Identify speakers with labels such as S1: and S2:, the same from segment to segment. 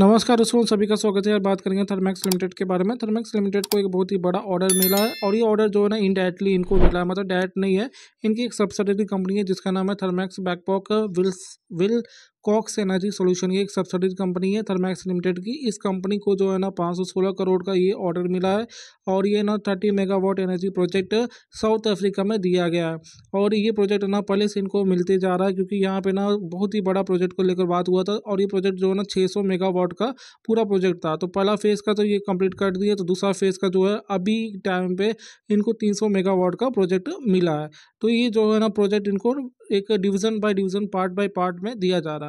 S1: नमस्कार दोस्तों सभी का स्वागत है और बात करेंगे थर्मैक्स लिमिटेड के बारे में थर्मैक्स लिमिटेड को एक बहुत ही बड़ा ऑर्डर मिला है और ये ऑर्डर जो है ना इनडायरेक्टली इनको मिला है मतलब डायरेक्ट नहीं है इनकी एक सब्सिडरी कंपनी है जिसका नाम है Thermax Babcock Wills Wilcox energy solution ये एक सब्सिडीज कंपनी है थर्मैक्स लिमिटेड की इस कंपनी को जो है ना पाँच सौ सोलह करोड़ का ये ऑर्डर मिला है और ये ना thirty megawatt energy project South Africa में दिया गया है और ये प्रोजेक्ट ना पहले से इनको मिलते जा रहा है क्योंकि यहाँ पे ना बहुत ही बड़ा प्रोजेक्ट को लेकर बात हुआ था और ये प्रोजेक्ट जो है ना छः सौ मेगावाट का पूरा प्रोजेक्ट था तो पहला फेज़ का तो ये कंप्लीट कर दिया तो दूसरा फेज़ का जो है अभी टाइम पर इनको तीन सौ मेगावाट का प्रोजेक्ट मिला है तो ये जो है ना प्रोजेक्ट इनको एक division by division part by part में दिया जा रहा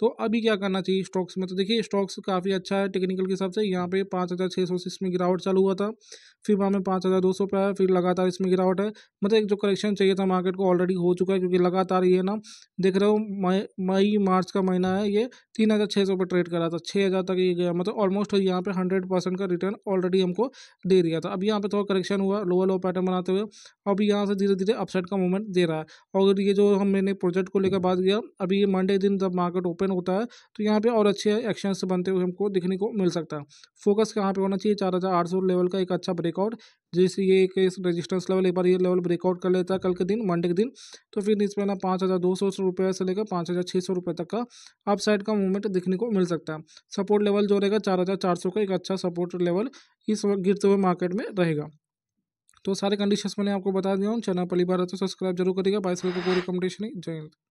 S1: तो अभी क्या करना चाहिए स्टॉक्स में तो देखिए स्टॉक्स काफ़ी अच्छा है टेक्निकल के हिसाब से यहाँ पे पाँच हज़ार छः सौ से इसमें गिरावट चालू हुआ था फिर वहाँ में पाँच हज़ार दो सौ पे आया फिर लगातार इसमें गिरावट है मतलब एक जो करेक्शन चाहिए था मार्केट को ऑलरेडी हो चुका है क्योंकि लगातार ये ना देख रहे हो मई मार्च का महीना है ये तीन हज़ार छः सौ पर ट्रेड करा था छः हज़ार तक ये गया मतलब ऑलमोस्ट यहाँ पर हंड्रेड परसेंट का रिटर्न ऑलरेडी हमको दे दिया था अब यहाँ पर थोड़ा करेक्शन हुआ लोअर लोअर पैटर्न बनाते हुए अभी यहाँ से धीरे धीरे अपसाइड का मूवमेंट दे रहा है और ये जो हम मैंने प्रोजेक्ट को लेकर बात किया अभी ये मंडे दिन जब मार्केट ओपन एक्शन होता है तो यहाँ पे और अच्छे एक्शन बनते हुए हमको दिखने को मिल सकता है फोकस कहाँ पे होना चाहिए चार हज़ार आठ सौ लेवल का एक अच्छा ब्रेकआउट जैसे ये एक रेजिस्टेंस लेवल एक बार ये लेवल ब्रेकआउट कर लेता है कल के दिन मंडे के दिन तो फिर इस पर ना पाँच हज़ार दो सौ रुपये से लेकर पाँच हज़ार छः सौ रुपये तक का अप साइड का मूवमेंट देखने को मिल सकता है सपोर्ट लेवल जो रहेगा चार हज़ार चार सौ का एक अच्छा सपोर्ट लेवल इस वक्त गिरते हुए मार्केट में रहेगा तो सारे कंडीशंस मैंने आपको बता दिया हूँ चैनल पहली बार तो सब्सक्राइब जरूर करिएगा बाईस को रिकमेंडेशन नहीं जय हिंद